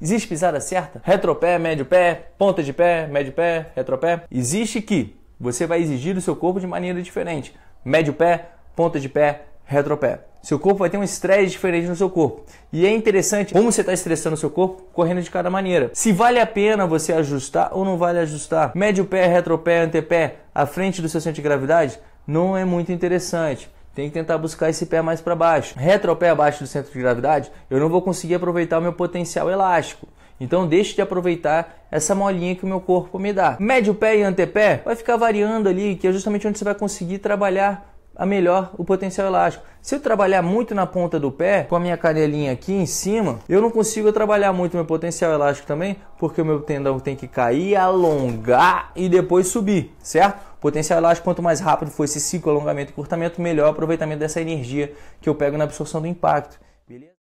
Existe pisada certa? Retropé, médio pé, ponta de pé, médio pé, retropé. Existe que você vai exigir do seu corpo de maneira diferente. Médio pé, ponta de pé, retropé. Seu corpo vai ter um estresse diferente no seu corpo. E é interessante como você está estressando o seu corpo correndo de cada maneira. Se vale a pena você ajustar ou não vale ajustar. Médio pé, retropé, antepé, à frente do seu centro de gravidade, não é muito interessante tem que tentar buscar esse pé mais para baixo. Retropé abaixo do centro de gravidade, eu não vou conseguir aproveitar o meu potencial elástico. Então deixe de aproveitar essa molinha que o meu corpo me dá. Médio pé e antepé vai ficar variando ali, que é justamente onde você vai conseguir trabalhar a melhor o potencial elástico. Se eu trabalhar muito na ponta do pé, com a minha canelinha aqui em cima, eu não consigo trabalhar muito meu potencial elástico também, porque o meu tendão tem que cair, alongar e depois subir, certo? Potencial elástico, quanto mais rápido for esse ciclo alongamento e cortamento, melhor aproveitamento dessa energia que eu pego na absorção do impacto. Beleza?